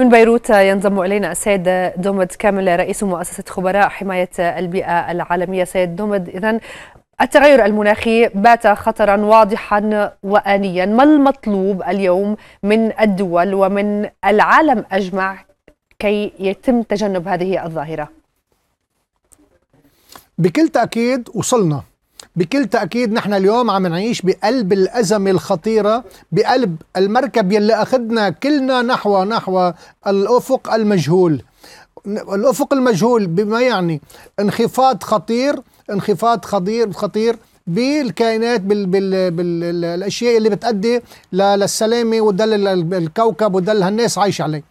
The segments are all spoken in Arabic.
من بيروت ينضم الينا السيد دومد كامل رئيس مؤسسه خبراء حمايه البيئه العالميه سيد دومد اذا التغير المناخي بات خطرا واضحا وانيا ما المطلوب اليوم من الدول ومن العالم اجمع كي يتم تجنب هذه الظاهره بكل تاكيد وصلنا بكل تأكيد نحن اليوم عم نعيش بقلب الأزمة الخطيرة بقلب المركب يلي أخذنا كلنا نحو نحو الأفق المجهول الأفق المجهول بما يعني انخفاض خطير انخفاض خطير خطير بالكائنات بال بال بالاشياء اللي بتأدي للسلامه ودل الكوكب ودل هالناس عايشه عليه.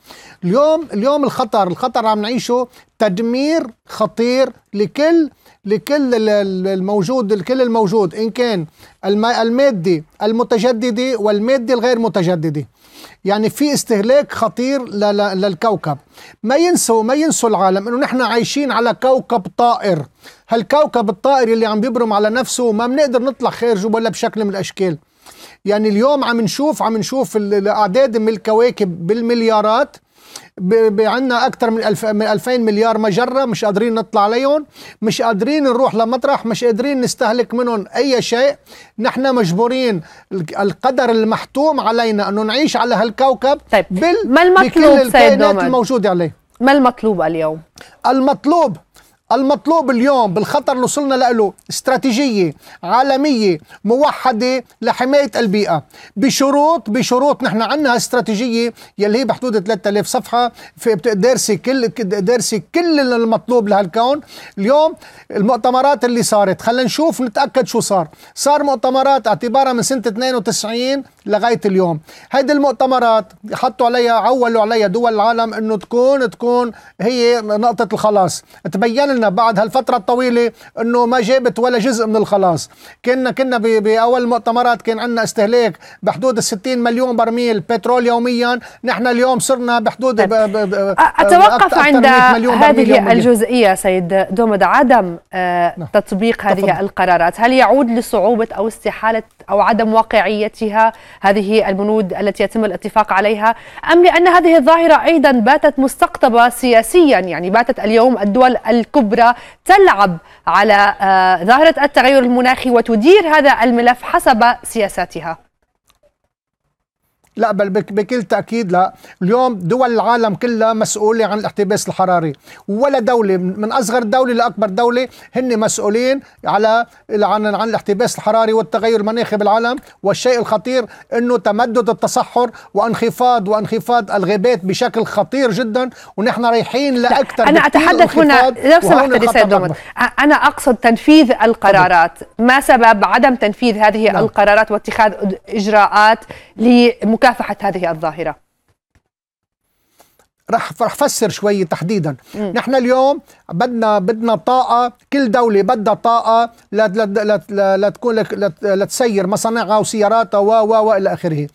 اليوم اليوم الخطر الخطر عم نعيشه تدمير خطير لكل لكل الموجود لكل الموجود ان كان المادي المتجدده والمادي الغير متجدده. يعني في استهلاك خطير للكوكب ما ينسوا ما ينسوا العالم انه نحن عايشين على كوكب طائر هالكوكب الطائر اللي عم بيبرم على نفسه ما بنقدر نطلع خارجه ولا بشكل من الاشكال يعني اليوم عم نشوف عم نشوف الاعداد من الكواكب بالمليارات عندنا اكثر من, ألف 2000 مليار مجره مش قادرين نطلع عليهم مش قادرين نروح لمطرح مش قادرين نستهلك منهم اي شيء نحن مجبورين القدر المحتوم علينا انه نعيش على هالكوكب طيب بال ما المطلوب بكل الكائنات الموجوده عليه ما المطلوب اليوم المطلوب المطلوب اليوم بالخطر اللي وصلنا له استراتيجية عالمية موحدة لحماية البيئة بشروط بشروط نحن عندنا استراتيجية يلي هي بحدود 3000 صفحة في دارسة كل دارسة كل المطلوب لهالكون اليوم المؤتمرات اللي صارت خلينا نشوف نتأكد شو صار صار مؤتمرات اعتبارها من سنة 92 لغاية اليوم هيدي المؤتمرات حطوا عليها عولوا عليها دول العالم انه تكون تكون هي نقطة الخلاص تبين قلنا بعد هالفترة الطويلة أنه ما جابت ولا جزء من الخلاص كنا كنا بأول المؤتمرات كان عندنا استهلاك بحدود ال 60 مليون برميل بترول يوميا نحن اليوم صرنا بحدود أتوقف عند هذه الجزئية سيد دومد عدم آه، نعم. تطبيق هذه القرارات هل يعود لصعوبة أو استحالة أو عدم واقعيتها هذه البنود التي يتم الاتفاق عليها أم لأن هذه الظاهرة أيضا باتت مستقطبة سياسيا يعني باتت اليوم الدول الكبرى الكبرى تلعب على آه، ظاهرة التغير المناخي وتدير هذا الملف حسب سياساتها لا بل بكل تأكيد لا اليوم دول العالم كلها مسؤولة عن الاحتباس الحراري ولا دولة من أصغر دولة لأكبر دولة هن مسؤولين على عن, عن الاحتباس الحراري والتغير المناخي بالعالم والشيء الخطير أنه تمدد التصحر وانخفاض وانخفاض الغابات بشكل خطير جدا ونحن رايحين لأكثر أنا أتحدث هنا لو سمحت لي سيد أنا أقصد تنفيذ القرارات ما سبب عدم تنفيذ هذه لا. نعم. القرارات واتخاذ إجراءات لمكافحة مكافحه هذه الظاهره؟ رح رح فسر شوي تحديدا مم. نحن اليوم بدنا بدنا طاقه كل دوله بدها طاقه لتكون لتسير مصانعها وسياراتها و و والى اخره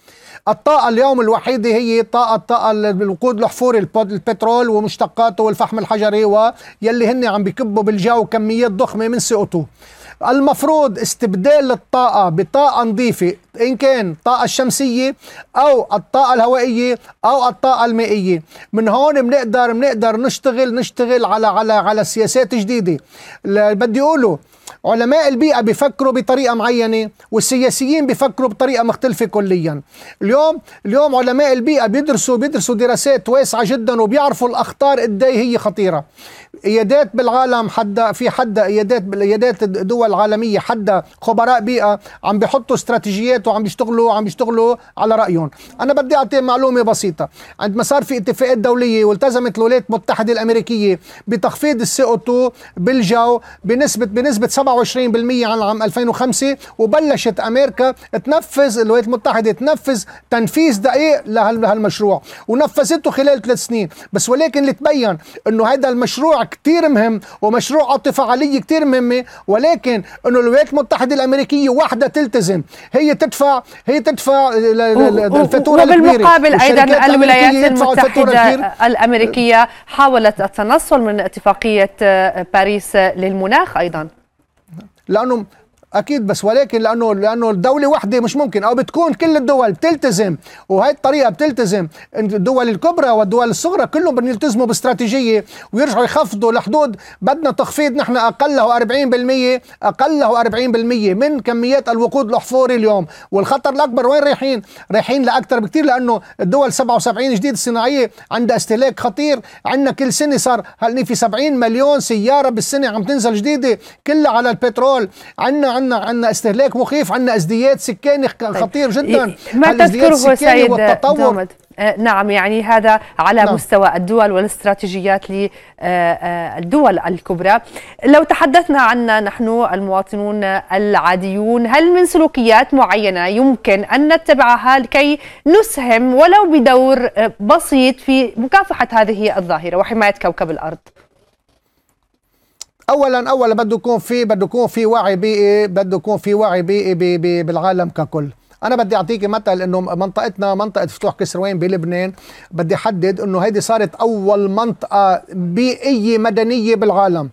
الطاقه اليوم الوحيده هي طاقه طاقه الوقود الاحفوري البترول ومشتقاته والفحم الحجري ويلي هن عم بكبوا بالجو كميات ضخمه من سي او 2 المفروض استبدال الطاقة بطاقة نظيفة إن كان الطاقة الشمسية أو الطاقة الهوائية أو الطاقة المائية من هون بنقدر بنقدر نشتغل نشتغل على على على سياسات جديدة بدي أقوله علماء البيئة بيفكروا بطريقة معينة والسياسيين بيفكروا بطريقة مختلفة كليا اليوم اليوم علماء البيئة بيدرسوا بيدرسوا دراسات واسعة جدا وبيعرفوا الأخطار قدي إيه هي خطيرة ايادات بالعالم حدا في حدا ايادات ايادات دول العالميه حدا خبراء بيئه عم بيحطوا استراتيجيات وعم بيشتغلوا عم بيشتغلوا على رايهم انا بدي اعطي معلومه بسيطه عندما صار في اتفاقات دوليه والتزمت الولايات المتحده الامريكيه بتخفيض السي او تو بالجو بنسبه بنسبه 27% عن عام 2005 وبلشت امريكا تنفذ الولايات المتحده تنفذ تنفيذ دقيق لهالمشروع ونفذته خلال ثلاث سنين بس ولكن اللي تبين انه هذا المشروع كتير مهم ومشروع عطي فعاليه كتير مهمه ولكن انه الولايات المتحده الامريكيه وحده تلتزم هي تدفع هي تدفع الفاتوره الكبيره وبالمقابل ايضا الولايات المتحده الامريكيه حاولت التنصل من اتفاقيه آه، باريس للمناخ ايضا lanum اكيد بس ولكن لانه لانه الدوله وحده مش ممكن او بتكون كل الدول بتلتزم وهي الطريقه بتلتزم الدول الكبرى والدول الصغرى كلهم بدهم يلتزموا باستراتيجيه ويرجعوا يخفضوا لحدود بدنا تخفيض نحن اقله 40% اقله 40% من كميات الوقود الاحفوري اليوم والخطر الاكبر وين رايحين؟ رايحين لاكثر بكثير لانه الدول 77 جديد الصناعيه عندها استهلاك خطير عندنا كل سنه صار هل في 70 مليون سياره بالسنه عم تنزل جديده كلها على البترول عندنا عنا عنا استهلاك مخيف عنا ازدياد سكاني طيب. خطير جدا إيه، ما تذكره سيد والتطور آه، نعم يعني هذا على نعم. مستوى الدول والاستراتيجيات للدول آه، آه، الكبرى لو تحدثنا عنا نحن المواطنون العاديون هل من سلوكيات معينة يمكن أن نتبعها لكي نسهم ولو بدور بسيط في مكافحة هذه الظاهرة وحماية كوكب الأرض اولا اولا بده يكون في بده يكون في وعي بيئي بده يكون في وعي بيئي بي بي بالعالم ككل انا بدي اعطيك مثل انه منطقتنا منطقه فتوح كسروين بلبنان بدي احدد انه هيدي صارت اول منطقه بيئيه مدنيه بالعالم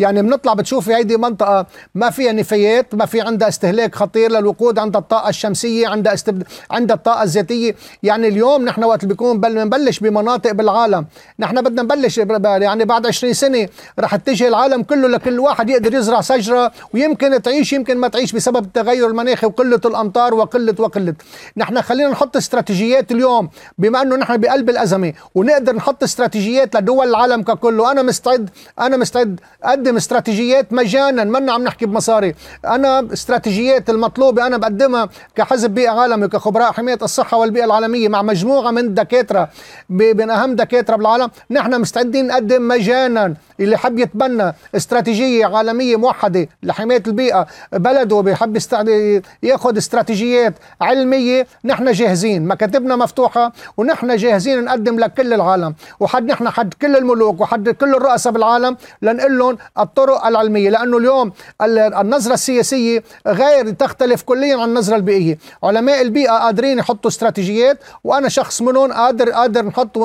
يعني بنطلع بتشوفي هيدي منطقه ما فيها نفايات ما في عندها استهلاك خطير للوقود عندها الطاقه الشمسيه عندها استبد... عندها الطاقه الذاتيه يعني اليوم نحن وقت بيكون بل بنبلش بمناطق بالعالم نحن بدنا نبلش يعني بعد 20 سنه رح اتجه العالم كله لكل واحد يقدر يزرع شجره ويمكن تعيش يمكن ما تعيش بسبب التغير المناخي وقله الامطار وقله وقله نحن خلينا نحط استراتيجيات اليوم بما انه نحن بقلب الازمه ونقدر نحط استراتيجيات لدول العالم ككل وانا مستعد انا مستعد قدم بقدم استراتيجيات مجانا منا عم نحكي بمصاري انا استراتيجيات المطلوبه انا بقدمها كحزب بيئه عالمي كخبراء حمايه الصحه والبيئه العالميه مع مجموعه من الدكاتره من اهم دكاتره بالعالم نحن مستعدين نقدم مجانا اللي حب يتبنى استراتيجيه عالميه موحده لحمايه البيئه بلده بحب ياخذ استراتيجيات علميه نحن جاهزين مكاتبنا مفتوحه ونحن جاهزين نقدم لكل العالم وحد نحن حد كل الملوك وحد كل الرؤساء بالعالم لنقول لهم الطرق العلميه لانه اليوم النظره السياسيه غير تختلف كليا عن النظره البيئيه علماء البيئه قادرين يحطوا استراتيجيات وانا شخص منهم قادر قادر نحط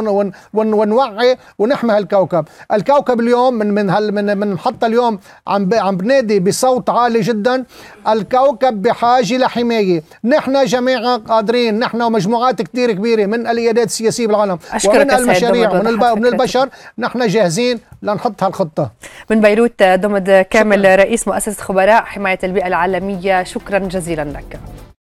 ونوعي ونحمي هالكوكب الكوكب اليوم اليوم من من هل من من حتى اليوم عم عم بنادي بصوت عالي جدا الكوكب بحاجه لحمايه، نحن جميعا قادرين نحن ومجموعات كثير كبيره من القيادات السياسيه بالعالم ومن المشاريع ومن الب... من البشر نحن جاهزين لنحط هالخطه. من بيروت دمد كامل شكرا. رئيس مؤسسه خبراء حمايه البيئه العالميه، شكرا جزيلا لك.